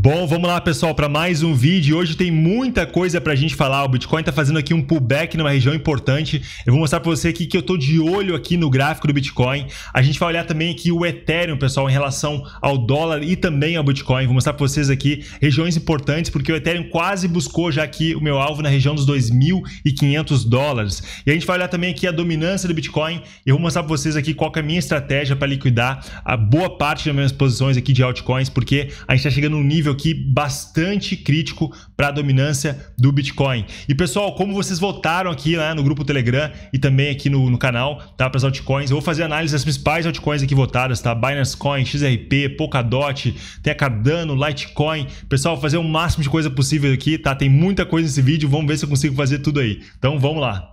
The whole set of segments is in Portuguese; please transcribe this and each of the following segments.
Bom, vamos lá pessoal para mais um vídeo. Hoje tem muita coisa para a gente falar. O Bitcoin está fazendo aqui um pullback numa região importante. Eu vou mostrar para você aqui que eu estou de olho aqui no gráfico do Bitcoin. A gente vai olhar também aqui o Ethereum, pessoal, em relação ao dólar e também ao Bitcoin. Vou mostrar para vocês aqui regiões importantes porque o Ethereum quase buscou já aqui o meu alvo na região dos 2.500 dólares. E a gente vai olhar também aqui a dominância do Bitcoin. Eu vou mostrar para vocês aqui qual é a minha estratégia para liquidar a boa parte das minhas posições aqui de altcoins, porque a gente está chegando num nível nível aqui bastante crítico para a dominância do Bitcoin. E pessoal, como vocês votaram aqui né, no grupo Telegram e também aqui no, no canal, tá? Para as altcoins, eu vou fazer análise das principais altcoins aqui votadas, tá? Binance Coin, XRP, Polkadot, tem a Cardano, Litecoin. Pessoal, vou fazer o máximo de coisa possível aqui, tá? Tem muita coisa nesse vídeo, vamos ver se eu consigo fazer tudo aí. Então vamos lá.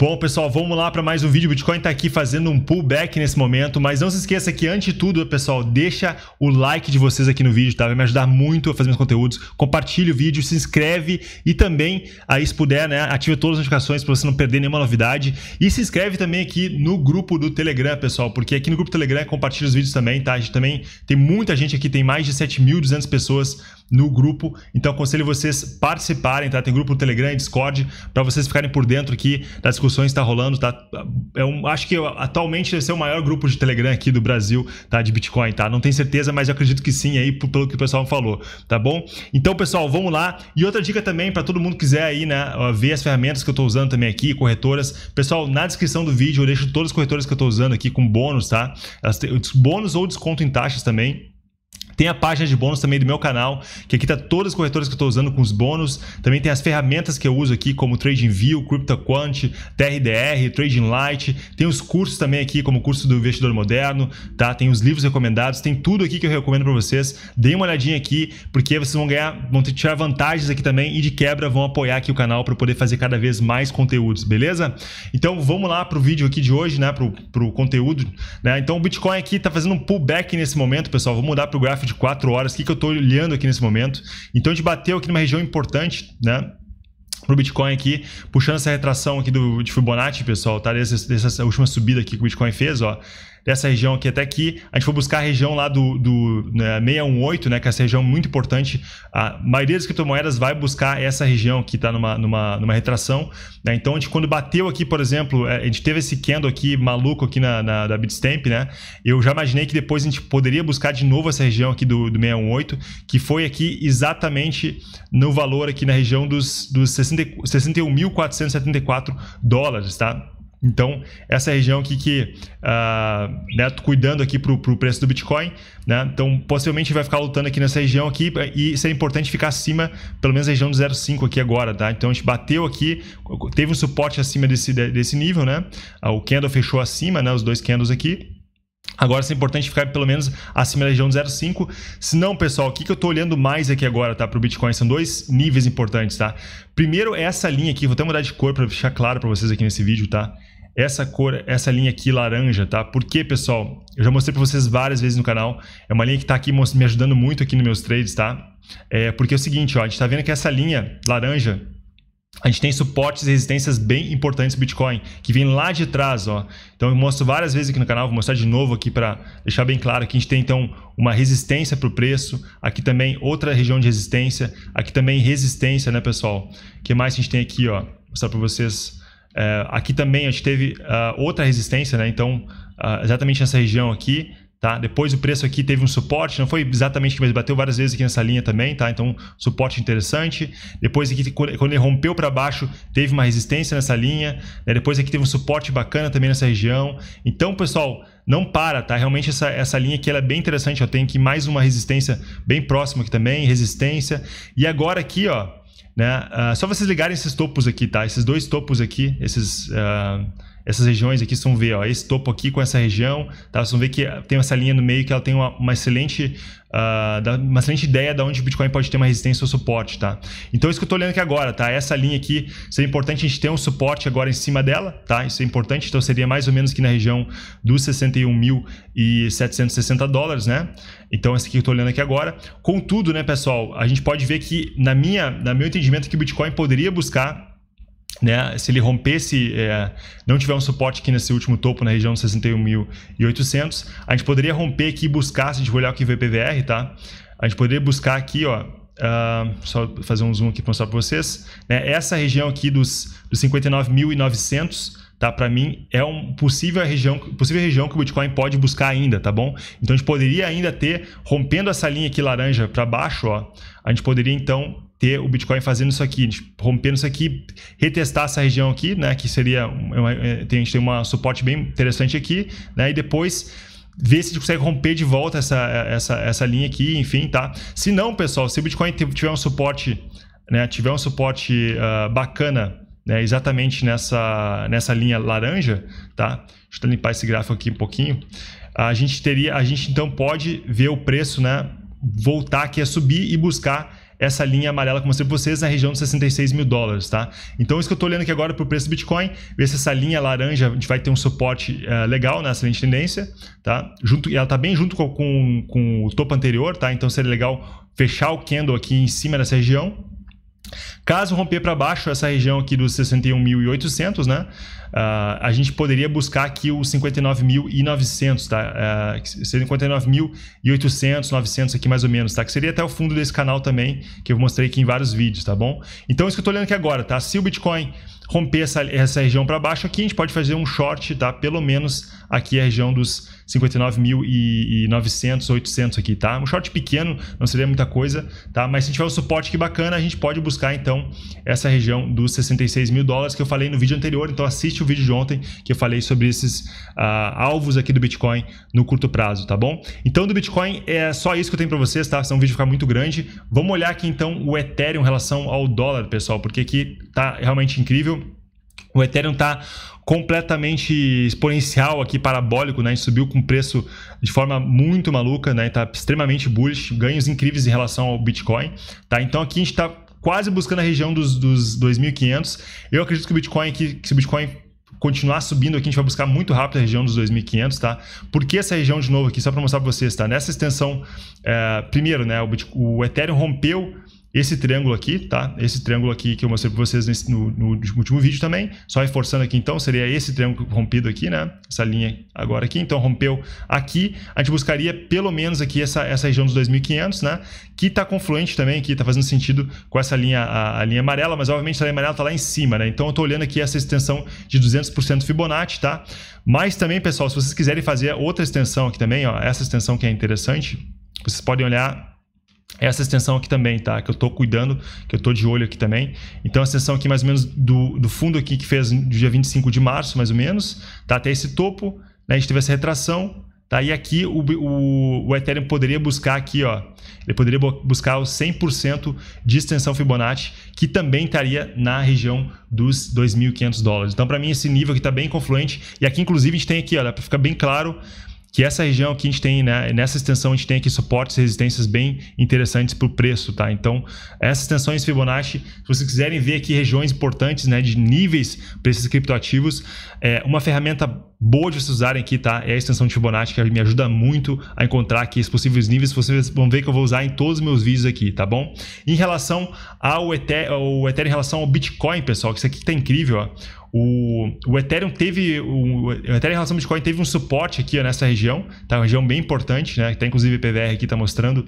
Bom, pessoal, vamos lá para mais um vídeo. O Bitcoin está aqui fazendo um pullback nesse momento, mas não se esqueça que, antes de tudo, pessoal, deixa o like de vocês aqui no vídeo, tá? Vai me ajudar muito a fazer meus conteúdos. Compartilhe o vídeo, se inscreve e também, aí se puder, né, ative todas as notificações para você não perder nenhuma novidade. E se inscreve também aqui no grupo do Telegram, pessoal, porque aqui no grupo do Telegram compartilha os vídeos também, tá? A gente também tem muita gente aqui, tem mais de 7.200 pessoas no grupo. Então aconselho vocês participarem, tá? Tem grupo no Telegram, Discord, para vocês ficarem por dentro aqui das discussões que tá rolando, tá? É um, acho que atualmente esse ser é o maior grupo de Telegram aqui do Brasil, tá? De Bitcoin, tá? Não tenho certeza, mas eu acredito que sim aí pelo que o pessoal falou, tá bom? Então, pessoal, vamos lá. E outra dica também para todo mundo que quiser aí, né, ver as ferramentas que eu tô usando também aqui, corretoras. Pessoal, na descrição do vídeo eu deixo todas as corretoras que eu tô usando aqui com bônus, tá? Elas têm bônus ou desconto em taxas também. Tem a página de bônus também do meu canal, que aqui tá todas as corretoras que eu estou usando com os bônus. Também tem as ferramentas que eu uso aqui, como TradingView, CryptoQuant, TRDR, TradingLite. Tem os cursos também aqui, como o curso do investidor moderno, tá? Tem os livros recomendados, tem tudo aqui que eu recomendo para vocês. Deem uma olhadinha aqui, porque vocês vão ganhar, vão tirar vantagens aqui também e de quebra vão apoiar aqui o canal para poder fazer cada vez mais conteúdos, beleza? Então vamos lá pro vídeo aqui de hoje, né? Pro, pro conteúdo, né? Então o Bitcoin aqui tá fazendo um pullback nesse momento, pessoal. Vou mudar pro gráfico de 4 horas. O que, que eu estou olhando aqui nesse momento? Então, a gente bateu aqui numa região importante, né? para o Bitcoin aqui, puxando essa retração aqui do, de Fibonacci, pessoal, tá? Dessa, dessa última subida aqui que o Bitcoin fez, ó dessa região aqui até aqui. A gente foi buscar a região lá do, do né, 618, né? Que é essa região muito importante. A maioria das criptomoedas vai buscar essa região que está numa, numa, numa retração. Né? Então, a gente, quando bateu aqui, por exemplo, é, a gente teve esse candle aqui maluco aqui na, na da Bitstamp, né? Eu já imaginei que depois a gente poderia buscar de novo essa região aqui do, do 618, que foi aqui exatamente no valor aqui na região dos, dos 61.474 dólares, tá? Então, essa região aqui que, uh, né, cuidando aqui para o preço do Bitcoin, né, então possivelmente vai ficar lutando aqui nessa região aqui e isso é importante ficar acima, pelo menos a região do 0,5 aqui agora, tá? Então, a gente bateu aqui, teve um suporte acima desse, desse nível, né? Ah, o candle fechou acima, né, os dois candles aqui. Agora isso é importante ficar pelo menos acima da região de 0,5. Se não, pessoal, o que, que eu estou olhando mais aqui agora, tá? Para o Bitcoin, são dois níveis importantes, tá? Primeiro, é essa linha aqui, vou até mudar de cor para deixar claro para vocês aqui nesse vídeo, tá? essa cor, essa linha aqui laranja, tá? Por quê, pessoal? Eu já mostrei para vocês várias vezes no canal. É uma linha que está aqui me ajudando muito aqui nos meus trades, tá? É porque é o seguinte, ó, a gente está vendo que essa linha laranja a gente tem suportes e resistências bem importantes do Bitcoin, que vem lá de trás, ó. Então eu mostro várias vezes aqui no canal, vou mostrar de novo aqui para deixar bem claro que a gente tem então uma resistência para o preço, aqui também outra região de resistência, aqui também resistência, né, pessoal? O que mais a gente tem aqui, ó? Vou mostrar para vocês é, aqui também a gente teve uh, outra resistência, né? Então, uh, exatamente nessa região aqui, tá? Depois o preço aqui teve um suporte, não foi exatamente que mas bateu várias vezes aqui nessa linha também, tá? Então, suporte interessante. Depois aqui quando ele rompeu para baixo, teve uma resistência nessa linha, né? Depois aqui teve um suporte bacana também nessa região. Então, pessoal, não para, tá? Realmente essa, essa linha aqui ela é bem interessante, eu tenho aqui mais uma resistência bem próxima aqui também, resistência. E agora aqui, ó, né? Uh, só vocês ligarem esses topos aqui, tá? Esses dois topos aqui, esses... Uh, essas regiões aqui, vocês vão ver, ó, esse topo aqui com essa região, tá? Vocês vão ver que tem essa linha no meio que ela tem uma, uma excelente, uh, uma excelente ideia de onde o Bitcoin pode ter uma resistência ou suporte, tá? Então, é isso que eu estou olhando aqui agora, tá? Essa linha aqui, seria importante a gente ter um suporte agora em cima dela, tá? Isso é importante, então seria mais ou menos aqui na região dos 61.760 dólares, né? Então, esse aqui eu estou olhando aqui agora. Contudo, né, pessoal, a gente pode ver que, na minha, na meu entendimento, que o Bitcoin poderia buscar né, se ele rompesse, é, não tiver um suporte aqui nesse último topo na região 61.800, a gente poderia romper aqui e buscar, se a gente olhar aqui o VPVR, tá? A gente poderia buscar aqui, ó, uh, só fazer um zoom aqui para mostrar para vocês, né? Essa região aqui dos, dos 59.900, tá? Para mim é um possível região, possível região que o Bitcoin pode buscar ainda, tá bom? Então a gente poderia ainda ter rompendo essa linha aqui laranja para baixo, ó, a gente poderia então ter o Bitcoin fazendo isso aqui, rompendo isso aqui, retestar essa região aqui, né? Que seria. Uma, é, tem, a gente tem um suporte bem interessante aqui, né? E depois ver se a gente consegue romper de volta essa, essa, essa linha aqui, enfim, tá? Se não, pessoal, se o Bitcoin tiver um suporte, né? Tiver um suporte uh, bacana. Né, exatamente nessa, nessa linha laranja, tá? Deixa eu limpar esse gráfico aqui um pouquinho. A gente teria, a gente então pode ver o preço, né? Voltar aqui a subir e buscar essa linha amarela que eu mostrei para vocês na região dos 66 mil dólares, tá? Então, isso que eu estou olhando aqui agora para o preço do Bitcoin, ver se essa linha laranja a gente vai ter um suporte uh, legal nessa linha de tendência, tá? Junto, ela está bem junto com, com, com o topo anterior, tá? Então, seria legal fechar o candle aqui em cima dessa região, Caso romper para baixo essa região aqui dos 61.800, né? Uh, a gente poderia buscar aqui os 59.900, tá? Uh, 59.800, 900 aqui mais ou menos, tá? Que seria até o fundo desse canal também, que eu mostrei aqui em vários vídeos, tá bom? Então, isso que eu tô olhando aqui agora, tá? Se o Bitcoin romper essa, essa região para baixo aqui, a gente pode fazer um short, tá? Pelo menos aqui a região dos 59.900, 800 aqui, tá? Um short pequeno, não seria muita coisa, tá? Mas se tiver um suporte que bacana, a gente pode buscar, então, essa região dos 66 mil dólares que eu falei no vídeo anterior. Então, assiste o vídeo de ontem que eu falei sobre esses uh, alvos aqui do Bitcoin no curto prazo, tá bom? Então, do Bitcoin é só isso que eu tenho para vocês, tá? Senão o vídeo ficar muito grande. Vamos olhar aqui, então, o Ethereum em relação ao dólar, pessoal, porque aqui tá realmente incrível. O Ethereum está completamente exponencial aqui, parabólico, né? A gente subiu com preço de forma muito maluca, né? Está extremamente bullish, ganhos incríveis em relação ao Bitcoin, tá? Então aqui a gente está quase buscando a região dos, dos 2.500. Eu acredito que o Bitcoin aqui, que se o Bitcoin continuar subindo aqui, a gente vai buscar muito rápido a região dos 2.500, tá? Por que essa região de novo aqui? Só para mostrar para vocês, tá? Nessa extensão, é, primeiro, né? O, Bitcoin, o Ethereum rompeu esse triângulo aqui, tá? Esse triângulo aqui que eu mostrei para vocês nesse, no, no, último vídeo também. Só reforçando aqui então, seria esse triângulo rompido aqui, né? Essa linha agora aqui. Então rompeu aqui. A gente buscaria pelo menos aqui essa, essa região dos 2.500, né? Que está confluente também aqui, está fazendo sentido com essa linha, a, a, linha amarela. Mas obviamente a linha amarela está lá em cima, né? Então eu estou olhando aqui essa extensão de 200% Fibonacci, tá? Mas também, pessoal, se vocês quiserem fazer outra extensão aqui também, ó. Essa extensão que é interessante. Vocês podem olhar essa extensão aqui também, tá? Que eu tô cuidando, que eu tô de olho aqui também. Então, a extensão aqui mais ou menos do, do fundo aqui que fez do dia 25 de março, mais ou menos, tá? Até esse topo, né? A gente teve essa retração, tá? E aqui o, o, o Ethereum poderia buscar aqui, ó. Ele poderia buscar os 100% de extensão Fibonacci, que também estaria na região dos 2.500 dólares. Então, para mim, esse nível aqui tá bem confluente. E aqui, inclusive, a gente tem aqui, ó, para ficar bem claro, que essa região aqui a gente tem, né, nessa extensão a gente tem aqui suportes e resistências bem interessantes para o preço, tá? Então, essas extensões Fibonacci, se vocês quiserem ver aqui regiões importantes, né, de níveis para esses criptoativos, é uma ferramenta boa de vocês usarem aqui, tá? É a extensão de Fibonacci que me ajuda muito a encontrar aqui os possíveis níveis, vocês vão ver que eu vou usar em todos os meus vídeos aqui, tá bom? Em relação ao Ethereum, ao Ethereum em relação ao Bitcoin, pessoal, que isso aqui tá incrível, ó. O, o Ethereum teve. O, o Ethereum em relação ao Bitcoin teve um suporte aqui nessa região, tá? Uma região bem importante, né? Tem inclusive PVR aqui, tá mostrando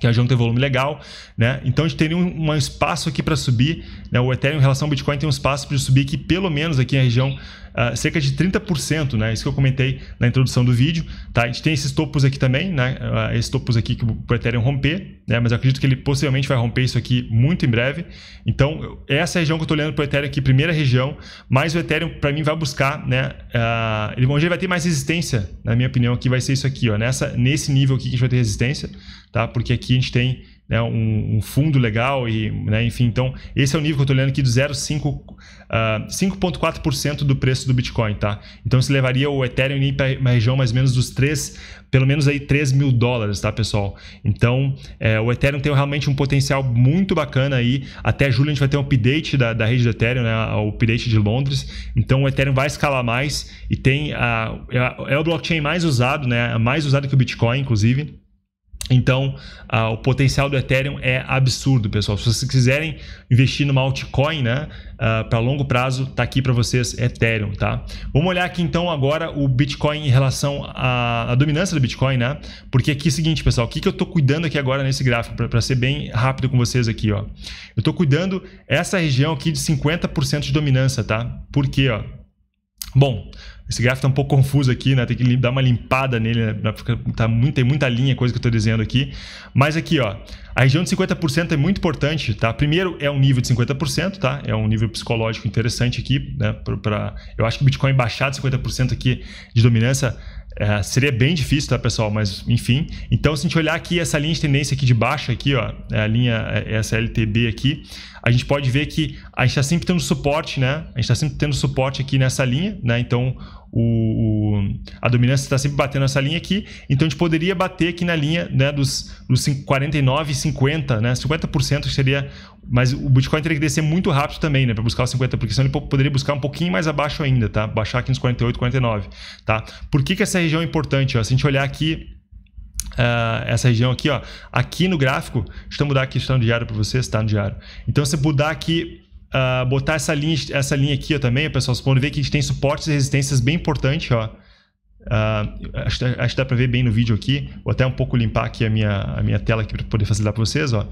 que a região tem volume legal, né? Então a gente teria um, um espaço aqui para subir, né? O Ethereum em relação ao Bitcoin tem um espaço para subir que pelo menos aqui na região uh, cerca de 30%, né? Isso que eu comentei na introdução do vídeo, tá? A gente tem esses topos aqui também, né? Uh, esses topos aqui que o Ethereum romper, né? Mas eu acredito que ele possivelmente vai romper isso aqui muito em breve. Então, essa é região que eu estou olhando para o Ethereum aqui, primeira região, mas o Ethereum, para mim, vai buscar, né? Uh, ele, onde ele vai ter mais resistência, na minha opinião, aqui vai ser isso aqui, ó. Nessa, nesse nível aqui que a gente vai ter resistência, tá? Porque aqui a gente tem né, um, um, fundo legal e, né, enfim, então esse é o nível que eu estou olhando aqui do 0,5, uh, 5,4% do preço do Bitcoin, tá? Então isso levaria o Ethereum para uma região mais ou menos dos 3, pelo menos aí 3 mil dólares, tá, pessoal? Então é, o Ethereum tem realmente um potencial muito bacana aí. Até julho a gente vai ter um update da, da rede do Ethereum, né, o update de Londres. Então o Ethereum vai escalar mais e tem a, a é, é o blockchain mais usado, né? Mais usado que o Bitcoin, inclusive. Então, o potencial do Ethereum é absurdo, pessoal. Se vocês quiserem investir numa altcoin, né, para longo prazo, tá aqui para vocês Ethereum, tá? Vamos olhar aqui então agora o Bitcoin em relação à, à dominância do Bitcoin, né? Porque aqui é o seguinte, pessoal, o que, que eu tô cuidando aqui agora nesse gráfico, para ser bem rápido com vocês aqui, ó. Eu tô cuidando essa região aqui de 50% de dominância, tá? Por quê, ó? Bom, esse gráfico tá um pouco confuso aqui, né? Tem que dar uma limpada nele, né? tá muito, tem muita linha, coisa que eu tô dizendo aqui. Mas aqui, ó, a região de 50% é muito importante, tá? Primeiro, é um nível de 50%, tá? É um nível psicológico interessante aqui, né? Pra, pra... eu acho que o Bitcoin baixar de 50% aqui de dominância é, seria bem difícil, tá, pessoal? Mas, enfim. Então, se a gente olhar aqui essa linha de tendência aqui de baixo, aqui, ó, é a linha, é, essa LTB aqui, a gente pode ver que a gente está sempre tendo suporte, né? A gente está sempre tendo suporte aqui nessa linha, né? Então, o, o a dominância está sempre batendo nessa linha aqui. Então, a gente poderia bater aqui na linha né, dos, dos 49, 50, né? 50% seria... Mas o Bitcoin teria que descer muito rápido também, né? Para buscar os 50, porque senão ele poderia buscar um pouquinho mais abaixo ainda, tá? Baixar aqui nos 48, 49, tá? Por que, que essa região é importante? Ó? Se a gente olhar aqui Uh, essa região aqui, ó. Aqui no gráfico, deixa eu mudar aqui, está no diário para você, está no diário. Então, você mudar aqui, uh, botar essa linha, essa linha aqui ó, também, pessoal, vocês podem ver que a gente tem suportes e resistências bem importantes, ó. Uh, acho, que dá para ver bem no vídeo aqui. Vou até um pouco limpar aqui a minha, a minha tela para poder facilitar para vocês. Ó.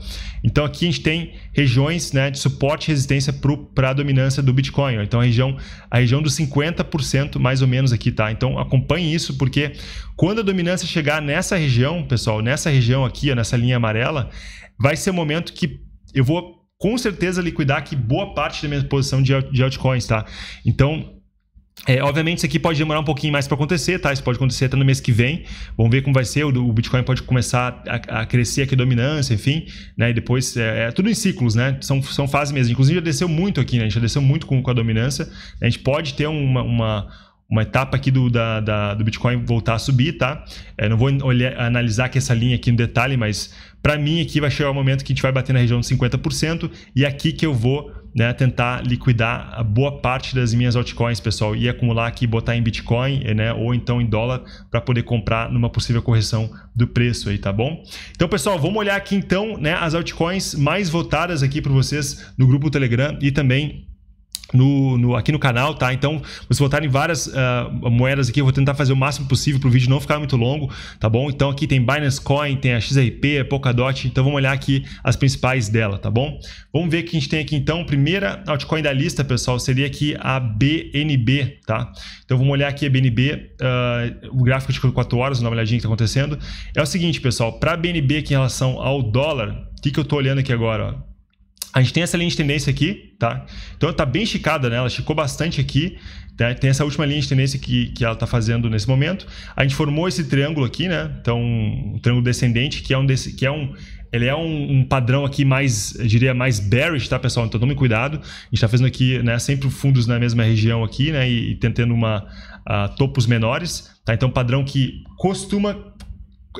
Então aqui a gente tem regiões né, de suporte e resistência para a dominância do Bitcoin. Ó. Então a região, a região dos 50% mais ou menos aqui. tá? Então acompanhe isso porque quando a dominância chegar nessa região, pessoal, nessa região aqui, ó, nessa linha amarela, vai ser o momento que eu vou com certeza liquidar aqui boa parte da minha posição de, de altcoins. tá? Então é, obviamente, isso aqui pode demorar um pouquinho mais para acontecer, tá? Isso pode acontecer até no mês que vem. Vamos ver como vai ser. O, o Bitcoin pode começar a, a, crescer aqui, dominância, enfim, né? E depois, é, é, tudo em ciclos, né? São, são fases mesmo. Inclusive, já desceu muito aqui, né? A gente já desceu muito com, com a dominância. A gente pode ter uma, uma uma etapa aqui do, da, da, do Bitcoin voltar a subir, tá? É, não vou olhar, analisar aqui essa linha aqui no detalhe, mas para mim, aqui vai chegar o momento que a gente vai bater na região de 50% e é aqui que eu vou né, tentar liquidar a boa parte das minhas altcoins, pessoal, e acumular aqui, botar em Bitcoin, né, ou então em dólar, para poder comprar numa possível correção do preço aí, tá bom? Então, pessoal, vamos olhar aqui então, né, as altcoins mais votadas aqui para vocês no grupo Telegram e também no, no, aqui no canal, tá? Então, vocês botarem várias uh, moedas aqui, eu vou tentar fazer o máximo possível para o vídeo não ficar muito longo, tá bom? Então, aqui tem Binance Coin, tem a XRP, a Polkadot, então vamos olhar aqui as principais dela, tá bom? Vamos ver o que a gente tem aqui, então. Primeira altcoin da lista, pessoal, seria aqui a BNB, tá? Então, vamos olhar aqui a BNB, uh, ah, o gráfico de 4 horas, dá uma olhadinha que está acontecendo. É o seguinte, pessoal, para a BNB aqui em relação ao dólar, o que, que eu estou olhando aqui agora, ó? A gente tem essa linha de tendência aqui, tá? Então tá bem esticada, né? Ela esticou bastante aqui. Tá? Tem essa última linha de tendência que, que ela tá fazendo nesse momento. A gente formou esse triângulo aqui, né? Então, um triângulo descendente, que é um, que é um ele é um, um, padrão aqui mais, eu diria, mais bearish, tá, pessoal? Então tome cuidado. A gente está fazendo aqui, né, sempre fundos na mesma região aqui, né, e, e tentando uma uh, topos menores, tá? Então padrão que costuma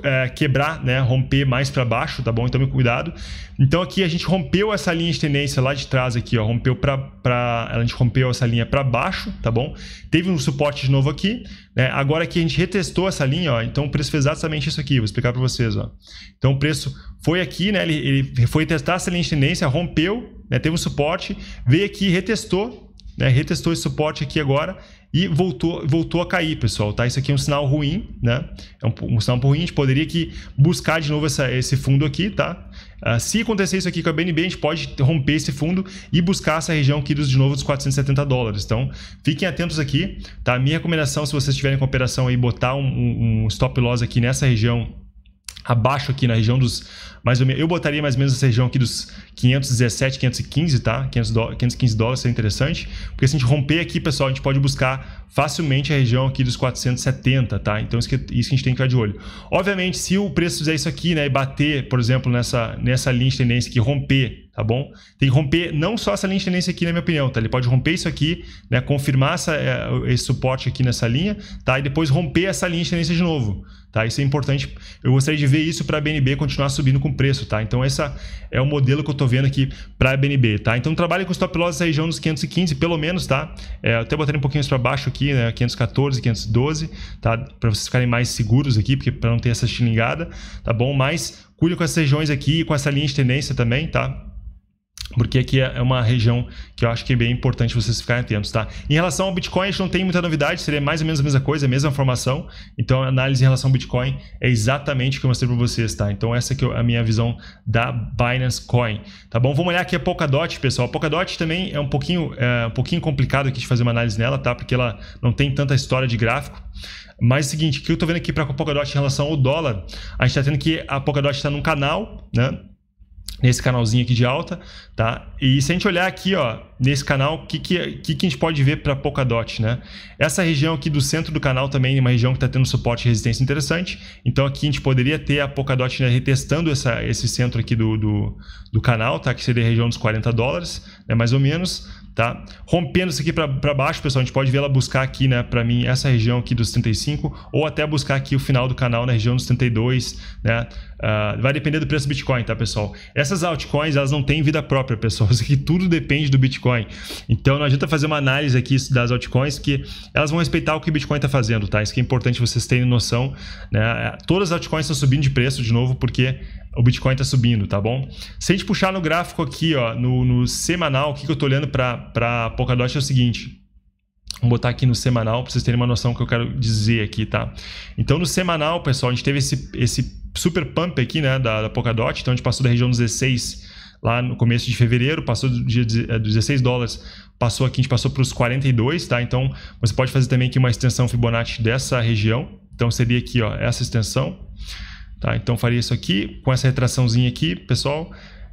é, quebrar, né, romper mais para baixo, tá bom? Então, tome cuidado. Então, aqui a gente rompeu essa linha de tendência lá de trás aqui, ó, rompeu para a gente rompeu essa linha para baixo, tá bom? Teve um suporte de novo aqui, né? Agora aqui a gente retestou essa linha, ó, então o preço fez exatamente isso aqui, vou explicar para vocês, ó. Então, o preço foi aqui, né, ele, ele foi testar essa linha de tendência, rompeu, né, teve um suporte, veio aqui, retestou, né, retestou esse suporte aqui agora e voltou, voltou a cair, pessoal, tá? Isso aqui é um sinal ruim, né? É um, um sinal ruim, a gente poderia aqui buscar de novo essa, esse fundo aqui, tá? Uh, se acontecer isso aqui com a BNB, a gente pode romper esse fundo e buscar essa região aqui dos, de novo dos 470 dólares. Então, fiquem atentos aqui, tá? Minha recomendação, se vocês tiverem com operação aí, botar um, um, um stop loss aqui nessa região abaixo aqui na região dos mais ou menos, eu botaria mais ou menos essa região aqui dos 517, 515, tá? 500 do, 515 dólares seria interessante, porque se a gente romper aqui, pessoal, a gente pode buscar facilmente a região aqui dos 470, tá? Então isso que, isso que a gente tem que ficar de olho. Obviamente, se o preço fizer isso aqui, né, e bater, por exemplo, nessa, nessa linha de tendência que romper tá bom? Tem que romper não só essa linha de tendência aqui, na minha opinião, tá? Ele pode romper isso aqui, né? Confirmar essa, é, esse suporte aqui nessa linha, tá? E depois romper essa linha de tendência de novo, tá? Isso é importante. Eu gostaria de ver isso para a BNB continuar subindo com preço, tá? Então, essa é o modelo que eu tô vendo aqui para a BNB, tá? Então, trabalhe com stop loss nessa região dos 515, pelo menos, tá? É, até botar um pouquinho para baixo aqui, né? 514, 512, tá? Para vocês ficarem mais seguros aqui, porque para não ter essa xingada, tá bom? Mas cuide com essas regiões aqui e com essa linha de tendência também, tá? porque aqui é, é uma região que eu acho que é bem importante vocês ficarem atentos, tá? Em relação ao Bitcoin, a gente não tem muita novidade, seria mais ou menos a mesma coisa, a mesma formação. Então, a análise em relação ao Bitcoin é exatamente o que eu mostrei para vocês, tá? Então, essa é a minha visão da Binance Coin, tá bom? Vamos olhar aqui a Polkadot, pessoal. A Polkadot também é um pouquinho, é, um pouquinho complicado aqui de fazer uma análise nela, tá? Porque ela não tem tanta história de gráfico. Mas é o seguinte, o que eu estou vendo aqui para a Polkadot em relação ao dólar, a gente está tendo que a Polkadot está num canal, né? nesse canalzinho aqui de alta, tá? E se a gente olhar aqui, ó, nesse canal, o que, que, que, que a gente pode ver para Polkadot, né? Essa região aqui do centro do canal também é uma região que está tendo suporte e resistência interessante, então aqui a gente poderia ter a Polkadot né, retestando essa, esse centro aqui do, do, do canal, tá? Que seria a região dos 40 dólares, né, mais ou menos, tá? Rompendo isso aqui para baixo, pessoal, a gente pode ver ela buscar aqui, né, para mim, essa região aqui dos 35, ou até buscar aqui o final do canal na região dos 32, né? Uh, vai depender do preço do Bitcoin, tá, pessoal? Essas altcoins, elas não têm vida própria, pessoal. Isso aqui tudo depende do Bitcoin. Então, não adianta fazer uma análise aqui das altcoins, que elas vão respeitar o que o Bitcoin tá fazendo, tá? Isso que é importante vocês terem noção, né? Todas as altcoins estão subindo de preço, de novo, porque o Bitcoin está subindo, tá bom? Se a gente puxar no gráfico aqui, ó, no, no semanal, o que, que eu estou olhando para a Polkadot é o seguinte. Vou botar aqui no semanal para vocês terem uma noção do que eu quero dizer aqui, tá? Então, no semanal, pessoal, a gente teve esse, esse super pump aqui, né, da, da Polkadot. Então, a gente passou da região 16 lá no começo de fevereiro, passou do dia 16 é, dólares, passou aqui, a gente passou para os 42, tá? Então, você pode fazer também aqui uma extensão Fibonacci dessa região. Então, seria aqui, ó, essa extensão Tá? Então, faria isso aqui, com essa retraçãozinha aqui, pessoal.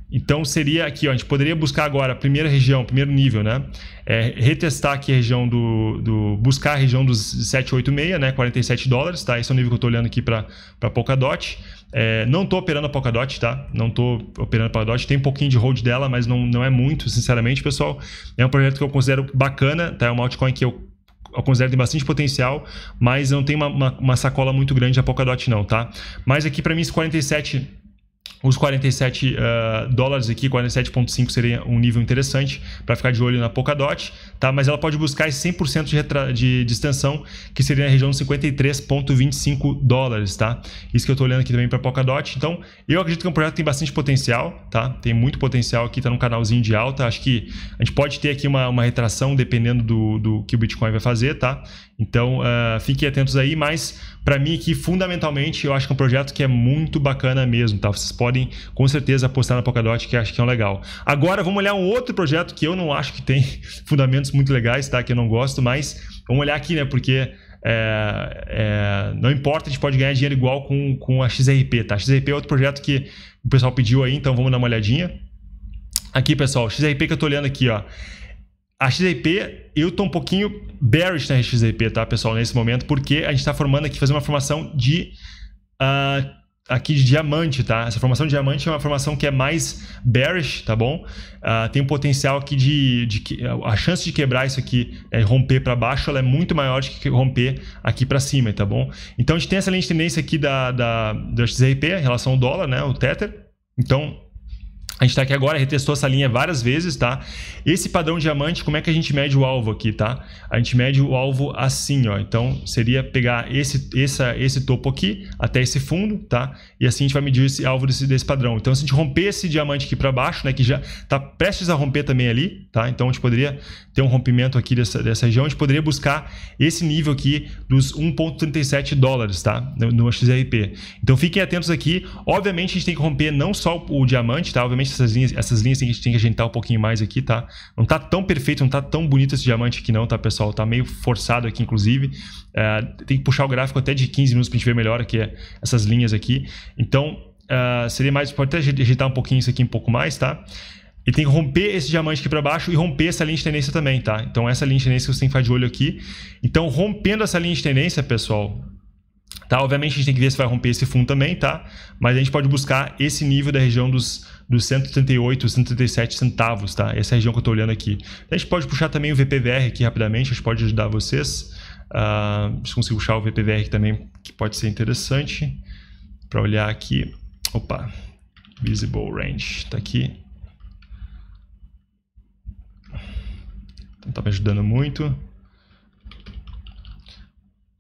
Então, seria aqui, ó, a gente poderia buscar agora a primeira região, primeiro nível, né? É, retestar aqui a região do, do... Buscar a região dos 786, né? 47 dólares, tá? Esse é o nível que eu estou olhando aqui para Polkadot. É, não estou operando a Polkadot, tá? Não estou operando a Polkadot. Tem um pouquinho de hold dela, mas não, não é muito, sinceramente, pessoal. É um projeto que eu considero bacana, tá? É uma altcoin que eu eu considero que tem bastante potencial, mas não tem uma, uma, uma sacola muito grande a Polkadot não, tá? Mas aqui para mim esse 47 os 47 uh, dólares aqui, 47.5 seria um nível interessante para ficar de olho na Polkadot, tá? Mas ela pode buscar esse 100% de, de, de extensão, que seria na região dos 53.25 dólares, tá? Isso que eu estou olhando aqui também para Polkadot. Então, eu acredito que é um projeto que tem bastante potencial, tá? Tem muito potencial aqui, está num canalzinho de alta. Acho que a gente pode ter aqui uma, uma retração dependendo do, do que o Bitcoin vai fazer, tá? Então, uh, fiquem atentos aí, mas para mim aqui, fundamentalmente, eu acho que é um projeto que é muito bacana mesmo, tá? Vocês podem, com certeza, apostar na Polkadot, que acho que é um legal. Agora, vamos olhar um outro projeto que eu não acho que tem fundamentos muito legais, tá? Que eu não gosto, mas vamos olhar aqui, né? Porque é, é, não importa, a gente pode ganhar dinheiro igual com, com a XRP, tá? A XRP é outro projeto que o pessoal pediu aí, então vamos dar uma olhadinha. Aqui, pessoal, XRP que eu tô olhando aqui, ó. A XRP, eu tô um pouquinho bearish na XRP, tá, pessoal, nesse momento, porque a gente está formando aqui, fazer uma formação de. Uh, aqui de diamante, tá? Essa formação de diamante é uma formação que é mais bearish, tá bom? Uh, tem um potencial aqui de, de, de, A chance de quebrar isso aqui, é, romper para baixo, ela é muito maior do que romper aqui para cima, tá bom? Então a gente tem essa linha de tendência aqui da, da, da XRP em relação ao dólar, né? O Tether. Então a gente está aqui agora, retestou essa linha várias vezes, tá? Esse padrão diamante, como é que a gente mede o alvo aqui, tá? A gente mede o alvo assim, ó. Então, seria pegar esse, esse esse topo aqui até esse fundo, tá? E assim a gente vai medir esse alvo desse, desse padrão. Então, se a gente romper esse diamante aqui para baixo, né? Que já está prestes a romper também ali, tá? Então, a gente poderia ter um rompimento aqui dessa, dessa região. A gente poderia buscar esse nível aqui dos 1,37 dólares, tá? No, no XRP. Então, fiquem atentos aqui. Obviamente, a gente tem que romper não só o diamante, tá? Obviamente, essas linhas, essas linhas que a gente tem que ajeitar um pouquinho mais aqui, tá? Não tá tão perfeito, não tá tão bonito esse diamante aqui não, tá, pessoal? Tá meio forçado aqui, inclusive. É, tem que puxar o gráfico até de 15 minutos pra gente ver melhor aqui é, essas linhas aqui. Então, é, seria mais... Pode até ajeitar um pouquinho isso aqui um pouco mais, tá? e tem que romper esse diamante aqui para baixo e romper essa linha de tendência também, tá? Então, essa linha de tendência que você tem que ficar de olho aqui. Então, rompendo essa linha de tendência, pessoal, tá? Obviamente, a gente tem que ver se vai romper esse fundo também, tá? Mas a gente pode buscar esse nível da região dos dos 138, 137 centavos, tá? Essa é região que eu tô olhando aqui. A gente pode puxar também o VPVR aqui rapidamente, a gente pode ajudar vocês. Uh, se conseguir puxar o VPVR também, que pode ser interessante para olhar aqui. Opa, Visible Range, tá aqui. Não tá me ajudando muito.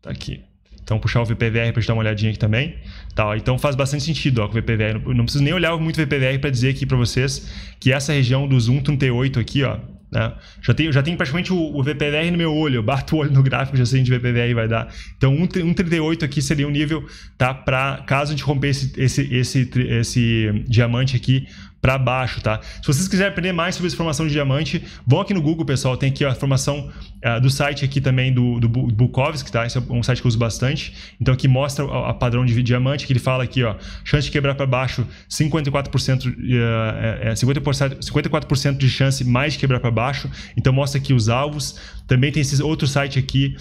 Tá aqui. Então, puxar o VPVR para a gente dar uma olhadinha aqui também. Tal. Então faz bastante sentido ó, com o VPVR. Eu não preciso nem olhar muito o VPVR para dizer aqui para vocês que essa região dos 1,38 aqui, ó, né? já, tem, já tem praticamente o, o, VPVR no meu olho. Eu bato o olho no gráfico já sei onde o VPVR vai dar. Então 1,38 aqui seria o um nível tá, para caso a gente romper esse, esse, esse, esse diamante aqui, para baixo, tá? Se vocês quiserem aprender mais sobre essa formação de diamante, vão aqui no Google, pessoal. Tem aqui a formação uh, do site aqui também do, do Bukowski, tá? Esse é um site que eu uso bastante. Então aqui mostra a, a padrão de diamante, que ele fala aqui, ó, chance de quebrar para baixo, 54%, uh, é, 50%, 54% de chance mais de quebrar para baixo. Então mostra aqui os alvos. Também tem esse outro site aqui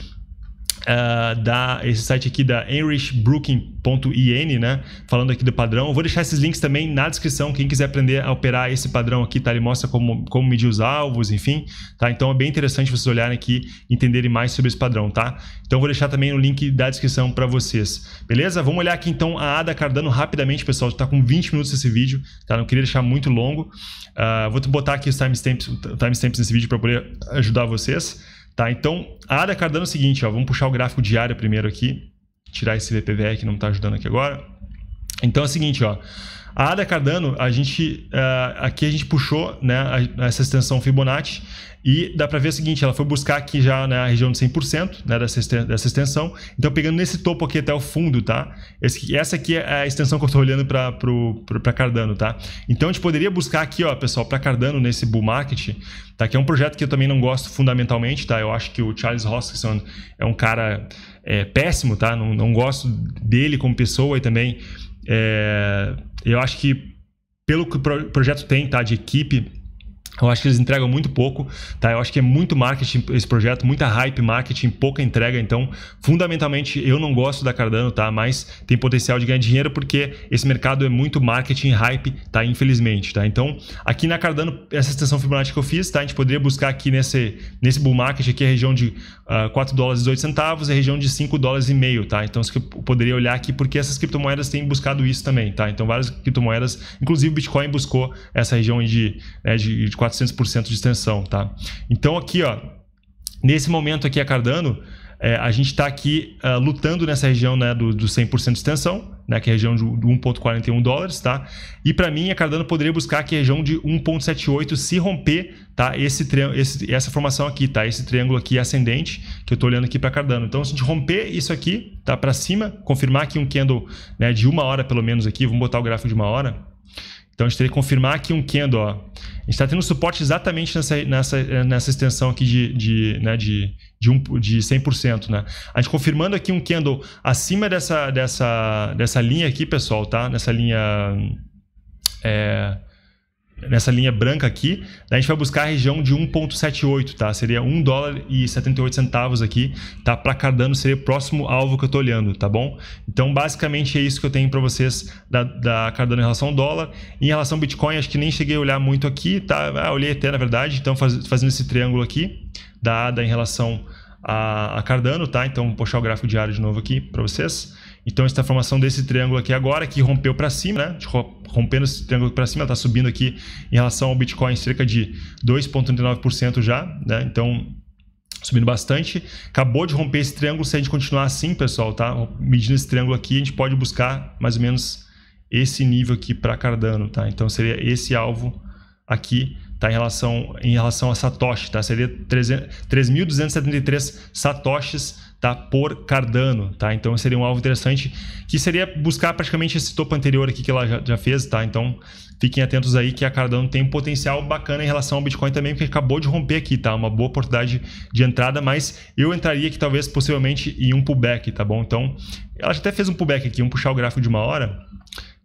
Uh, da esse site aqui da enrichbrooking.in, né? Falando aqui do padrão. Eu vou deixar esses links também na descrição. Quem quiser aprender a operar esse padrão aqui, tá? Ele mostra como, como medir os alvos, enfim, tá? Então é bem interessante vocês olharem aqui, entenderem mais sobre esse padrão, tá? Então eu vou deixar também o link da descrição para vocês. Beleza? Vamos olhar aqui então a Ada Cardano rapidamente, pessoal. Tá com 20 minutos esse vídeo, tá? Não queria deixar muito longo. Uh, vou botar aqui os timestamps, timestamps nesse vídeo para poder ajudar vocês. Tá? Então, a área Cardano é o seguinte, ó, vamos puxar o gráfico diário primeiro aqui, tirar esse VPVE que não está ajudando aqui agora. Então é o seguinte, ó, a área Cardano, a gente, uh, aqui a gente puxou né, a, essa extensão Fibonacci e dá para ver o seguinte, ela foi buscar aqui já na né, região de 100% né, dessa, dessa extensão. Então, pegando nesse topo aqui até o fundo, tá? Esse, essa aqui é a extensão que eu estou olhando para Cardano, tá? Então, a gente poderia buscar aqui, ó, pessoal, para Cardano nesse bull market, tá? Que é um projeto que eu também não gosto fundamentalmente, tá? Eu acho que o Charles Hoskinson é um cara é, péssimo, tá? Não, não gosto dele como pessoa e também é, eu acho que pelo que o projeto tem, tá? De equipe, eu acho que eles entregam muito pouco, tá? Eu acho que é muito marketing esse projeto, muita hype marketing, pouca entrega. Então, fundamentalmente, eu não gosto da Cardano, tá? Mas tem potencial de ganhar dinheiro porque esse mercado é muito marketing hype, tá? Infelizmente, tá? Então, aqui na Cardano, essa extensão Fibonacci que eu fiz, tá? A gente poderia buscar aqui nesse, nesse bull market aqui a região de uh, ah, 4 dólares e 18 centavos, a região de 5 dólares e meio, tá? Então, eu poderia olhar aqui porque essas criptomoedas têm buscado isso também, tá? Então, várias criptomoedas, inclusive o Bitcoin buscou essa região de, né, de, de 400% de extensão, tá? Então aqui, ó, nesse momento aqui a Cardano, é, a gente está aqui uh, lutando nessa região né, do, do 100% de extensão, né, que é a região de 1,41 dólares, tá? E para mim, a Cardano poderia buscar aqui a região de 1,78 se romper, tá? Esse, esse essa formação aqui, tá? Esse triângulo aqui ascendente que eu estou olhando aqui para Cardano. Então, se a gente romper isso aqui, tá? Para cima, confirmar aqui um candle né, de uma hora pelo menos aqui, vamos botar o gráfico de uma hora, então a gente teria que confirmar aqui um candle. Ó. A gente está tendo suporte exatamente nessa, nessa, nessa extensão aqui de, de, né, de, de, um, de 100%. Né? A gente confirmando aqui um candle acima dessa, dessa, dessa linha aqui, pessoal, tá? Nessa linha... É, nessa linha branca aqui, a gente vai buscar a região de 1.78, tá? Seria 1 dólar e 78 centavos aqui, tá? Para Cardano seria o próximo alvo que eu tô olhando, tá bom? Então, basicamente é isso que eu tenho para vocês da, da, Cardano em relação ao dólar. Em relação ao Bitcoin, acho que nem cheguei a olhar muito aqui, tá? Ah, olhei até, na verdade, então faz, fazendo esse triângulo aqui da ADA em relação a, a Cardano, tá? Então, vou puxar o gráfico diário de novo aqui para vocês. Então, essa formação desse triângulo aqui agora, que rompeu para cima, né? Tipo, rompendo esse triângulo para cima, está subindo aqui em relação ao Bitcoin cerca de 2,39% já, né? Então, subindo bastante. Acabou de romper esse triângulo, se a gente continuar assim, pessoal, tá? Medindo esse triângulo aqui, a gente pode buscar mais ou menos esse nível aqui para Cardano, tá? Então, seria esse alvo aqui tá em relação em relação a satoshi, tá? Seria 3.273 satoshis tá? por Cardano. Tá? Então seria um alvo interessante, que seria buscar praticamente esse topo anterior aqui que ela já, já fez. Tá? Então fiquem atentos aí que a Cardano tem um potencial bacana em relação ao Bitcoin também, porque acabou de romper aqui. tá? Uma boa oportunidade de entrada, mas eu entraria aqui talvez possivelmente em um pullback. tá bom? Então ela até fez um pullback aqui, um puxar o gráfico de uma hora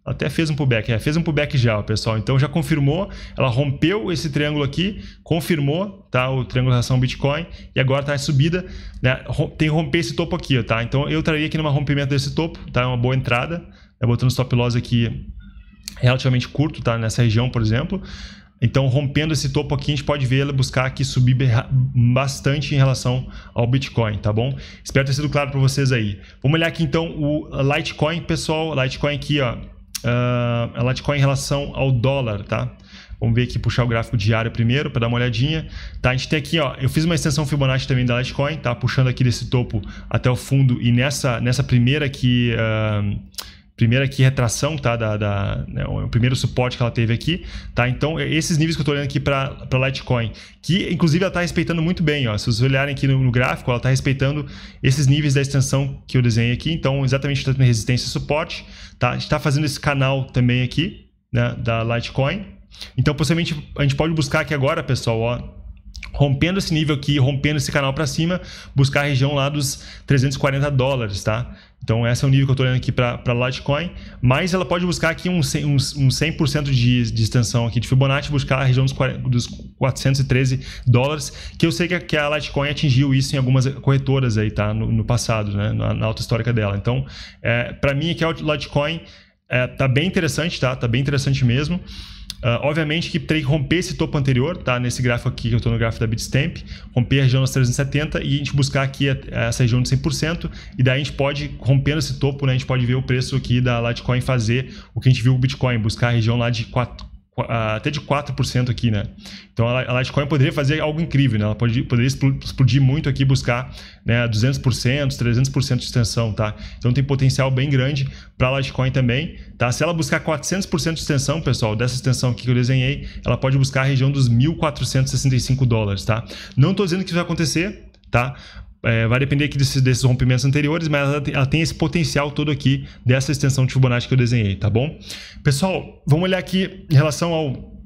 até fez um pullback, é, fez um pullback já, pessoal. Então já confirmou, ela rompeu esse triângulo aqui, confirmou, tá? O triângulo de relação Bitcoin e agora tá em subida, né? Tem que romper esse topo aqui, tá? Então eu traria aqui numa rompimento desse topo, tá? É uma boa entrada, né? botando stop loss aqui relativamente curto, tá? Nessa região, por exemplo. Então, rompendo esse topo aqui, a gente pode ver ela buscar aqui subir bastante em relação ao Bitcoin, tá bom? Espero ter sido claro para vocês aí. Vamos olhar aqui então o Litecoin, pessoal. Litecoin aqui, ó, uh, ah, a Litecoin em relação ao dólar, tá? Vamos ver aqui, puxar o gráfico diário primeiro para dar uma olhadinha. Tá, a gente tem aqui, ó, eu fiz uma extensão Fibonacci também da Litecoin, tá? Puxando aqui desse topo até o fundo e nessa, nessa primeira que... Uh, primeira aqui retração, tá? Da, da né? o primeiro suporte que ela teve aqui, tá? Então, esses níveis que eu tô olhando aqui para Litecoin, que inclusive ela está respeitando muito bem, ó. Se vocês olharem aqui no, no gráfico, ela está respeitando esses níveis da extensão que eu desenhei aqui. Então, exatamente tanto tá resistência e suporte, tá? A gente está fazendo esse canal também aqui, né? Da Litecoin. Então, possivelmente, a gente pode buscar aqui agora, pessoal, ó rompendo esse nível aqui, rompendo esse canal para cima, buscar a região lá dos 340 dólares, tá? Então esse é o nível que eu estou olhando aqui para a Litecoin, mas ela pode buscar aqui uns, uns, uns 100% de, de extensão aqui de Fibonacci, buscar a região dos, 40, dos 413 dólares, que eu sei que, que a, Litecoin atingiu isso em algumas corretoras aí, tá? No, no passado, né? Na, na alta histórica dela. Então, é, para mim aqui a Litecoin é, tá bem interessante, tá? Tá bem interessante mesmo. Uh, obviamente que teria que romper esse topo anterior, tá? Nesse gráfico aqui, que eu estou no gráfico da Bitstamp, romper a região dos 370 e a gente buscar aqui a, a, essa região de 100%, e daí a gente pode, rompendo esse topo, né? A gente pode ver o preço aqui da Litecoin fazer o que a gente viu o Bitcoin, buscar a região lá de 4, ah, até de 4% aqui, né? Então a Litecoin poderia fazer algo incrível, né? Ela pode, poderia explodir muito aqui, buscar né, 200%, 300% de extensão, tá? Então tem potencial bem grande para a Litecoin também, tá? Se ela buscar 400% de extensão, pessoal, dessa extensão aqui que eu desenhei, ela pode buscar a região dos 1.465 dólares, tá? Não estou dizendo que isso vai acontecer, tá? é, vai depender aqui desses, desses rompimentos anteriores, mas ela tem, ela tem esse potencial todo aqui dessa extensão de Fibonacci que eu desenhei, tá bom? Pessoal, vamos olhar aqui em relação ao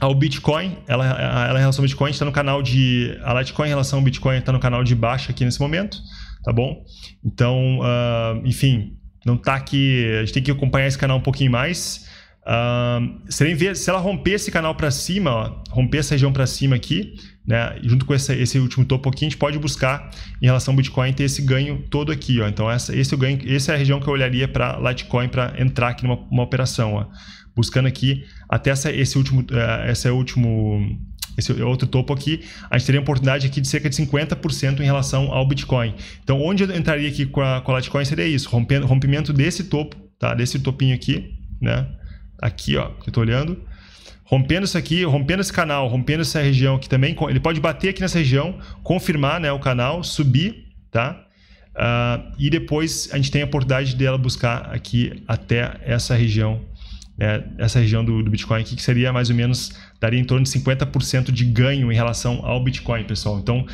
ao Bitcoin, ela, ela é em relação ao Bitcoin está no canal de. A Litecoin em relação ao Bitcoin está no canal de baixa aqui nesse momento, tá bom? Então, uh, enfim, não tá aqui. A gente tem que acompanhar esse canal um pouquinho mais. Uh, se, ela romper esse canal para cima, ó, romper essa região para cima aqui, né? Junto com esse, esse último topo aqui, a gente pode buscar em relação ao Bitcoin ter esse ganho todo aqui, ó. Então, essa, esse, é ganho, essa é a região que eu olharia para Litecoin para entrar aqui numa uma operação, ó. Buscando aqui até essa, esse último, uh, eh, esse é último esse é outro topo aqui, a gente teria uma oportunidade aqui de cerca de 50% em relação ao Bitcoin. Então, onde eu entraria aqui com a, com a Litecoin seria isso, rompendo, rompimento desse topo, tá? Desse topinho aqui, né? Aqui, ó, que eu tô olhando rompendo isso aqui, rompendo esse canal, rompendo essa região aqui também, ele pode bater aqui nessa região, confirmar né, o canal, subir, tá? Uh, e depois a gente tem a oportunidade dela buscar aqui até essa região, né, essa região do, do Bitcoin aqui, que seria mais ou menos, daria em torno de 50% de ganho em relação ao Bitcoin, pessoal. Então,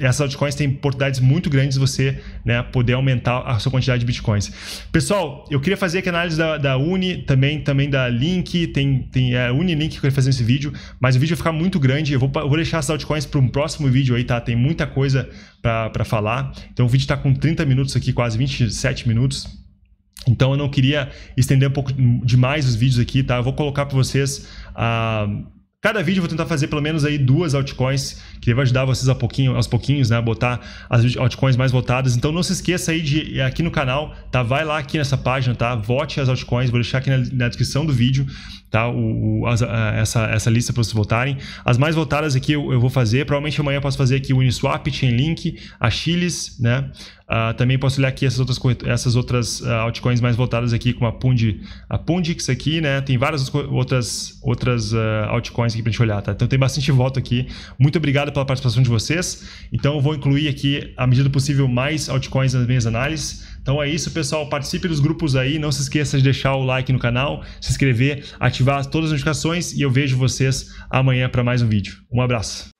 essas altcoins têm oportunidades muito grandes de você né, poder aumentar a sua quantidade de bitcoins. Pessoal, eu queria fazer aqui análise da, da Uni, também, também da Link, tem, tem é, Unilink que eu queria fazer nesse vídeo, mas o vídeo vai ficar muito grande, eu vou, eu vou deixar essas altcoins para um próximo vídeo aí, tá? Tem muita coisa para falar, então o vídeo está com 30 minutos aqui, quase 27 minutos. Então eu não queria estender um pouco demais os vídeos aqui, tá? Eu vou colocar para vocês... Uh, Cada vídeo eu vou tentar fazer pelo menos aí duas altcoins, que vai ajudar vocês a pouquinho, aos pouquinhos, né? A botar as altcoins mais votadas. Então não se esqueça aí de eh, aqui no canal, tá? Vai lá aqui nessa página, tá? Vote as altcoins, vou deixar aqui na, na descrição do vídeo tá? O, o, as, a, essa, essa lista para vocês votarem. As mais votadas aqui eu, eu, vou fazer. Provavelmente amanhã eu posso fazer aqui o Uniswap, Chainlink, a Chiles, né? Uh, também posso olhar aqui essas outras, essas outras uh, altcoins mais votadas aqui, como a Pund, a Pundix aqui, né? Tem várias outras, outras uh, altcoins aqui pra gente olhar, tá? Então tem bastante voto aqui. Muito obrigado pela participação de vocês. Então eu vou incluir aqui, à medida do possível, mais altcoins nas minhas análises. Então é isso, pessoal. Participe dos grupos aí. Não se esqueça de deixar o like no canal, se inscrever, ativar todas as notificações e eu vejo vocês amanhã para mais um vídeo. Um abraço.